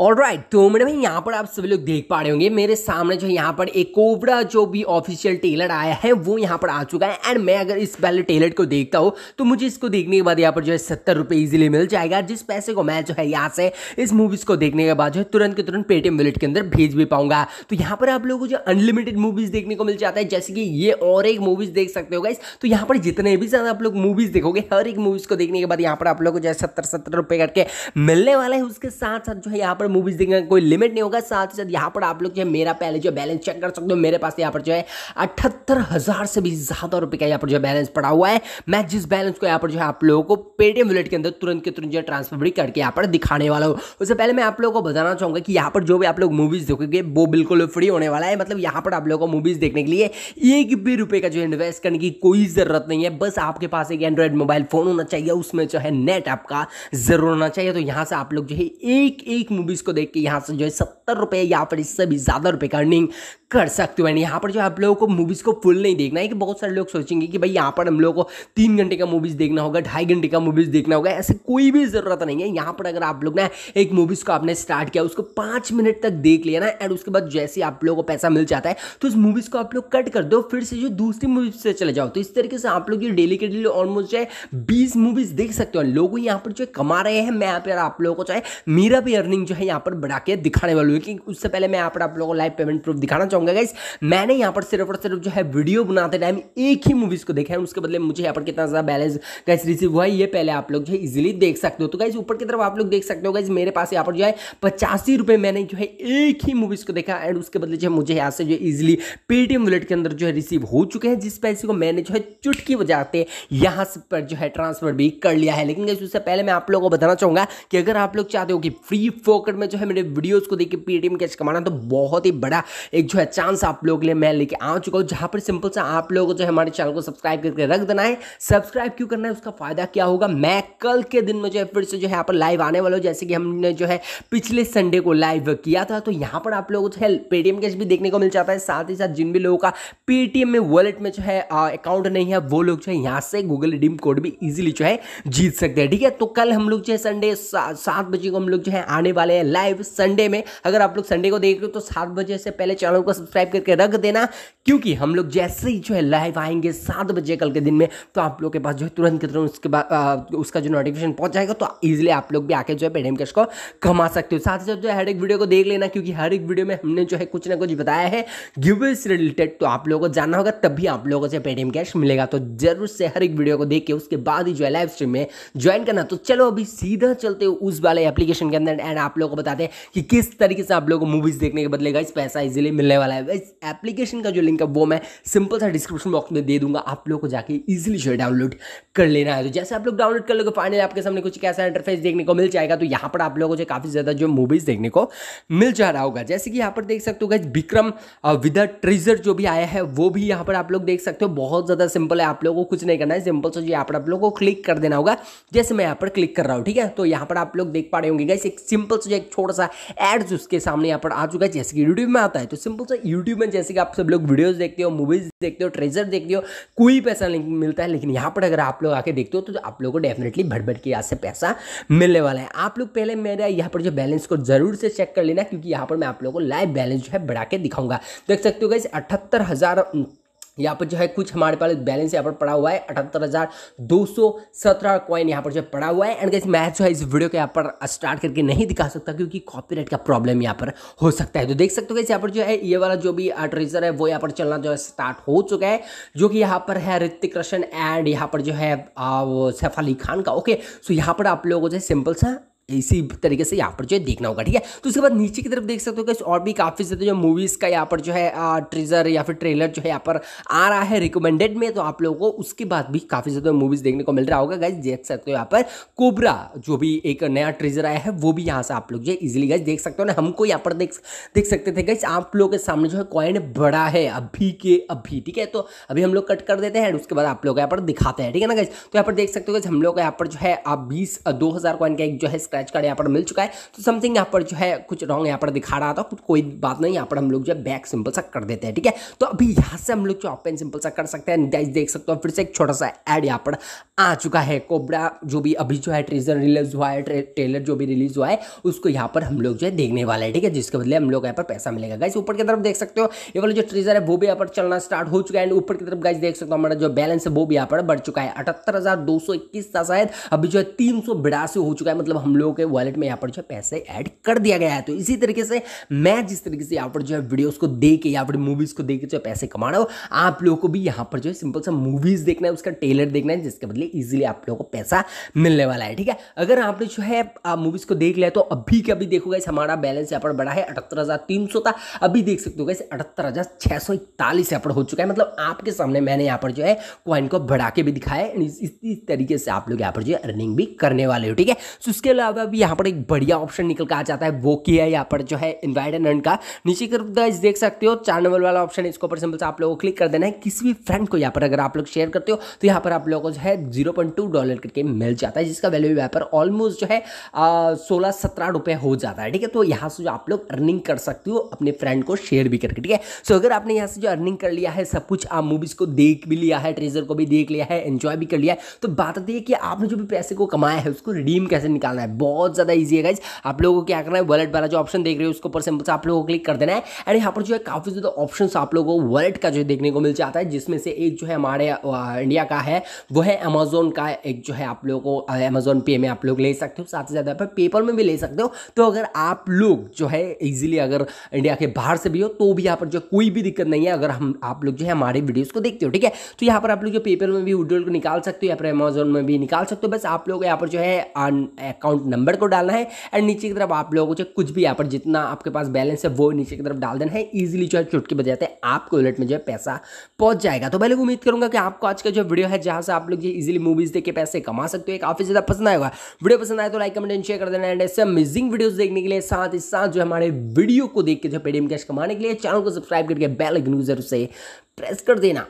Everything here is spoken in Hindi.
ऑल राइट right, तो मैडम यहाँ पर आप सभी लोग देख पा रहे होंगे मेरे सामने जो है यहाँ पर एक कोबरा जो भी ऑफिशियल टेलर आया है वो यहाँ पर आ चुका है एंड मैं अगर इस पहले टेलर को देखता हूँ तो मुझे इसको देखने के बाद यहाँ पर जो है सत्तर रुपये ईजिली मिल जाएगा जिस पैसे को मैं जो है यहाँ से इस मूवीज़ को देखने के बाद जो है तुरंत के तुरंत पेटीएम वॉलेट के अंदर भेज भी पाऊंगा तो यहाँ पर आप लोगों को जो अनलिमिटेड मूवीज़ देखने को मिल जाता है जैसे कि ये और एक मूवीज़ देख सकते हो गाइस तो यहाँ पर जितने भी ज़्यादा आप लोग मूवीज़ देखोगे हर एक मूवीज़ को देखने के बाद यहाँ पर आप लोग को जो है सत्तर सत्तर रुपये करके मिलने वाला है उसके साथ साथ जो है यहाँ पर मूवीज़ देखने का कोई लिमिट नहीं होगा साथ ही साथ यहाँ पर आप लोग जो है मेरा पहले जो बैलेंस चेक कर सकते हो मेरे पास यहाँ पर जो है अठहत्तर हज़ार से भी ज़्यादा रुपए का यहाँ पर जो बैलेंस पड़ा हुआ है मैं जिस बैलेंस को यहाँ पर जो है आप लोगों को पेटीएम वॉलेट के अंदर तुरंत के तुरंत जो है ट्रांसफर भी करके यहाँ पर दिखाने वाला हूँ उससे पहले मैं आप लोगों को बताना चाहूंगा कि यहाँ पर जो भी आप लोग मूवीज़ देखोगे वो बिल्कुल फ्री होने वाला है मतलब यहाँ पर आप लोगों को मूवीज़ देखने के लिए एक भी रुपए का जो इन्वेस्ट करने की कोई ज़रूरत नहीं है बस आपके पास एक एंड्रॉइड मोबाइल फ़ोन होना चाहिए उसमें जो है नेट आपका ज़रूर होना चाहिए तो यहाँ से आप लोग जो है एक एक मूवी मूवीज को देख के यहाँ से जो है सत्तर रुपये या फिर इससे भी ज़्यादा रुपये का अर्निंग कर सकते हो एंड यहाँ पर जो आप लोगों को मूवीज़ को फुल नहीं देखना है कि बहुत सारे लोग सोचेंगे कि भाई यहाँ पर हम लोगों को तीन घंटे का मूवीज़ देखना होगा ढाई घंटे का मूवीज़ देखना होगा ऐसे कोई भी ज़रूरत नहीं है यहाँ पर अगर आप लोग ने एक मूवीज़ को आपने स्टार्ट किया उसको पाँच मिनट तक देख लिया ना एंड उसके बाद जैसे आप लोगों को पैसा मिल जाता है तो उस मूवीज़ को आप लोग कट कर दो फिर से जो दूसरी मूवीज से चले जाओ तो इस तरीके से आप लोग ये डेली के डेली ऑलमोस्ट जो है बीस मूवीज़ देख सकते हो लोग यहाँ पर जो कमा रहे हैं मैं यहाँ पर आप लोगों को चाहे मेरा भी अर्निंग जो है यहाँ पर बना के दिखाने वाली हूँ क्योंकि उससे पहले मैं यहाँ पर आप लोगों को लाइव पेमेंट प्रूफ दिखाना चाहूँगा गाइस मैंने यहाँ पर सिर्फ और सिर्फ जो है वीडियो बनाते टाइम एक ही मूवीज़ को देखा है उसके बदले मुझे यहाँ पर कितना ज़्यादा बैलेंस गैस रिसीव हुआ है ये पहले आप लोग जो है इजिली देख सकते हो तो गाइज ऊपर की तरफ आप लोग देख सकते हो गाइज मेरे पास यहाँ पर जो है पचासी रुपये मैंने जो है एक ही मूवीज़ को देखा एंड उसके बदले जो है मुझे यहाँ से जो है ईजिली पेटीएम वॉलेट के अंदर जो है रिसीव हो चुके हैं जिस पैसे को मैंने जो है चुटकी बजाते यहाँ पर जो है ट्रांसफर भी कर लिया है लेकिन उससे पहले मैं आप लोगों को बताना चाहूँगा कि अगर आप लोग चाहते हो कि फ्री फोकस मार्केट में जो है मेरे वीडियोज़ को देखिए पीटीएम कैश कमाना तो बहुत ही बड़ा एक जो है चांस आप लोगों के लिए मैं लेके आ चुका हूँ जहाँ पर सिंपल सा आप लोग जो है हमारे चैनल को सब्सक्राइब करके रख देना है सब्सक्राइब क्यों करना है उसका फायदा क्या होगा मैं कल के दिन में जो है फिर से जो है यहाँ पर लाइव आने वाला हूँ जैसे कि हमने जो है पिछले संडे को लाइव किया था तो यहाँ पर आप लोगों को है पेटीएम कैश भी देखने को मिल जाता है साथ ही साथ जिन भी लोगों का पेटीएम में वॉलेट में जो है अकाउंट नहीं है वो लोग जो है यहाँ से गूगल डीम कोड भी इजीली जो है जीत सकते हैं ठीक है तो कल हम लोग जो है संडे सात बजे को हम लोग जो है आने वाले हैं लाइव संडे में अगर आप लोग संडे को देख रहे हो तो सात बजे से पहले चैनल को सब्सक्राइब करके रख देना क्योंकि हम लोग जैसे ही जो है लाइव आएंगे सात बजे कल के दिन में तो आप लोग के पास जो है तुरंत के तुरंत उसके बाद उसका जो नोटिफिकेशन पहुंच जाएगा तो ईजिली आप लोग भी आके जो है पेटीएम कैश को कमा सकते हो साथ ही साथ जो है हर एक वीडियो को देख लेना क्योंकि हर एक वीडियो में हमने जो है कुछ ना कुछ बताया है गिवे से रिलेटेड तो आप लोगों को जानना होगा तब भी आप लोगों से पेटीएम कैश मिलेगा तो जरूर से हर एक वीडियो को देख के उसके बाद ही जो है लाइव स्ट्रीम में ज्वाइन करना तो चलो अभी सीधा चलते हो उस वाले एप्लीकेशन के अंदर एंड आप लोग को बताते हैं कि किस तरीके से आप लोगों को मूवीज़ देखने के बदले गाइस पैसा इजीली मिलने वाला है इस एप्लीकेशन का जो लिंक है वो मैं सिंपल सा डिस्क्रिप्शन बॉक्स में दे दूंगा आप लोग को जाके ईजिली जो डाउनलोड कर लेना है तो जैसे आप लोग डाउनलोड कर लोगे फाइनली आपके सामने कुछ कैसा इंटरफेस देखने को मिल जाएगा तो यहाँ पर आप लोगों को काफ़ी ज़्यादा जो मूवीज़ देखने को मिल जा रहा होगा जैसे कि यहाँ पर देख सकते हो गाइज विक्रम विद ट्रेजर जो भी आया है वो भी यहाँ पर आप लोग देख सकते हो बहुत ज़्यादा सिंपल है आप लोगों को कुछ नहीं करना है सिंपल से जो यहाँ पर आप लोगों को क्लिक कर देना होगा जैसे मैं यहाँ पर क्लिक कर रहा हूँ ठीक है तो यहाँ पर आप लोग देख पा रहे होंगे गाइस एक सिंपल से जो एक छोटा सा एड्स उसके सामने यहाँ पर आ चुका है जैसे कि यूट्यूब में आता है तो सिंपल सा यूट्यूब में जैसे कि आप सब लोग वीडियोज देखते हो मूवीज देखते हो ट्रेजर देखते हो कोई पैसा नहीं मिलता है लेकिन यहाँ पर अगर आप लोग आके देखते हो तो आप लोग को डेफिनेटली भट भट के यहाँ से पैसा मिलने वाला है आप लोग पहले मेरा यहाँ पर जो बैलेंस को जरूर से चेक कर लेना क्योंकि यहाँ पर मैं आप लोगों को लाइव बैलेंस जो है बढ़ा के दिखाऊंगा देख सकते हो गई अठहत्तर हज़ार यहाँ पर जो है कुछ हमारे पास बैलेंस यहाँ पर पड़ा हुआ है अठहत्तर हज़ार दो सौ सत्रह कॉइन यहाँ पर जो पड़ा हुआ है एंड गैस मैं जो है इस वीडियो को यहाँ पर स्टार्ट करके नहीं दिखा सकता क्योंकि कॉपीराइट का प्रॉब्लम यहाँ पर हो सकता है तो देख सकते हो यहाँ पर जो है ये वाला जो भी ट्रेजर है वो यहाँ पर चलना जो है स्टार्ट हो चुका है जो कि यहाँ पर है ऋतिक रोशन एंड यहाँ पर जो है सैफ अली खान का ओके सो यहाँ पर आप लोगों को जो है सिंपल सा इसी तरीके से यहाँ पर जो है देखना होगा ठीक है तो उसके बाद नीचे की तरफ देख सकते हो कि और भी काफ़ी ज़्यादा जो मूवीज़ का यहाँ पर जो है ट्रेजर या फिर ट्रेलर जो है यहाँ पर आ रहा है रिकमेंडेड में तो आप लोगों को उसके बाद भी काफ़ी ज़्यादा मूवीज़ देखने को मिल रहा होगा गाइज देख सकते हो यहाँ पर कोबरा जो भी एक नया ट्रेजर आया है वो भी यहाँ से आप लोग जो है इजिली गाइज देख सकते हो ना हमको यहाँ पर देख देख सकते थे गाइज आप लोगों के सामने जो है कॉइन बड़ा है अभी के अभी ठीक है तो अभी हम लोग कट कर देते हैं उसके बाद आप लोग यहाँ पर दिखाते हैं ठीक है ना गाइज तो यहाँ पर देख सकते हो हम लोग यहाँ पर जो है आप बीस दो हज़ार कॉइन का एक जो है स्क्रैच कार्ड यहाँ पर मिल चुका है तो समथिंग यहाँ पर जो है कुछ रॉन्ग यहाँ पर दिखा रहा था कोई बात नहीं यहाँ पर हम लोग जो है बैक सिंपल सा कर देते हैं ठीक है तो अभी यहाँ से हम लोग जो ओपन सिंपल सा कर सकते हैं देख सकते हो फिर से एक छोटा सा एड यहाँ पर आ चुका है कोबरा जो भी अभी जो है ट्रेजर रिलीज हुआ है ट्रेलर जो भी रिलीज हुआ है उसको यहाँ पर हम लोग जो है देखने वाला है ठीक है जिसके बदले हम लोग यहाँ पर पैसा मिलेगा गाइस ऊपर की तरफ देख सकते हो ये वाला जो ट्रेजर है वो भी यहाँ पर चलना स्टार्ट हो चुका है एंड ऊपर की तरफ गाइस देख सकते हो हमारा जो बैलेंस है वो भी यहाँ पर बढ़ चुका है अठहत्तर था शायद अभी जो है तीन हो चुका है मतलब हम लोगों के वॉलेट में यहाँ पर जो है पैसे ऐड कर दिया गया है तो इसी तरीके से मैं जिस तरीके से यहाँ पर जो है वीडियोज़ को देख के या फिर मूवीज़ को देख के जो पैसे कमा रहा हूँ आप लोगों को भी यहाँ पर जो है सिंपल सा मूवीज़ देखना है उसका ट्रेलर देखना है जिसके बदले इजीली आप लोगों को पैसा मिलने वाला है ठीक है अगर आपने जो है आप मूवीज़ को देख लिया तो अभी के अभी देखो गैस हमारा बैलेंस यहाँ पर बढ़ा है अठहत्तर हज़ार तीन सौ था अभी देख सकते हो गैस अठहत्तर हज़ार छः सौ इकतालीस यहाँ पर हो चुका है मतलब आपके सामने मैंने यहाँ पर जो है कॉइन को बढ़ा के भी दिखाया है इस, तरीके से आप लोग यहाँ पर जो है अर्निंग भी करने वाले हो ठीक है सो इसके अलावा भी यहाँ पर एक बढ़िया ऑप्शन निकल कर आ जाता है वो की है यहाँ पर जो है इन्वाइट एंड रन का नीचे की तरफ देख सकते हो चार नंबर वाला ऑप्शन है इसके ऊपर सिंपल से आप लोगों को क्लिक कर देना है किसी भी फ्रेंड को यहाँ पर अगर आप लोग शेयर करते हो तो यहाँ पर आप लोगों को जो है जीरो पॉइंट टू डॉलर करके मिल जाता है जिसका वैल्यू यहाँ पर ऑलमोस्ट जो है सोलह सत्रह रुपये हो जाता है ठीक है तो यहाँ से जो आप लोग अर्निंग कर सकते हो अपने फ्रेंड को शेयर भी करके ठीक है सो अगर आपने यहाँ से जो अर्निंग कर लिया है सब कुछ आप मूवीज़ को देख भी लिया है ट्रेजर को भी देख लिया है एंजॉय भी कर लिया है तो बात आती है कि आपने जो भी पैसे को कमाया है उसको रिडीम कैसे निकालना है बहुत ज़्यादा ईजी है गाइज आप लोगों को क्या करना है वॉलेट वाला जो ऑप्शन देख रहे हो उसके ऊपर सिंपल से आप लोगों को क्लिक कर देना है एंड यहाँ पर जो है काफ़ी ज़्यादा ऑप्शन आप लोगों को वॉलेट का जो देखने को मिल जाता है जिसमें से एक जो है हमारे इंडिया का है वो है अमाउंट अमेजोन का एक जो है आप लोगों को अमेजोन पे में आप लोग ले सकते हो साथ ही साथ यहाँ पर पेपर में भी ले सकते हो तो अगर आप लोग जो है इजीली अगर इंडिया के बाहर से भी हो तो भी यहाँ पर जो कोई भी दिक्कत नहीं है अगर हम आप लोग जो है हमारे वीडियोज़ को देखते हो ठीक है तो यहाँ पर आप लोग जो पेपर में भी वीडियो को निकाल सकते हो या पर अमेजोन में भी निकाल सकते हो बस आप लोग यहाँ पर जो है अकाउंट नंबर को डालना है एंड नीचे की तरफ आप लोगों को कुछ भी यहाँ पर जितना आपके पास बैलेंस है वो नीचे की तरफ डाल देना है ईजिली जो है चुटकी बजाते आपको वॉलेट में जो है पैसा पहुंच जाएगा तो पहले उम्मीद करूंगा कि आपको आज का जो वीडियो है जहाँ से आप लोग ये इजी इजिली मूवीज देख के पैसे कमा सकते हो काफी ज्यादा पसंद आएगा वीडियो पसंद आए तो लाइक कमेंट एंड शेयर कर देना एंड ऐसे अमेजिंग वीडियोस देखने के लिए साथ ही साथ जो हमारे वीडियो को देख के जो पेडीएम कैश कमाने के लिए चैनल को सब्सक्राइब करके बेल आइकन जरूर से प्रेस कर देना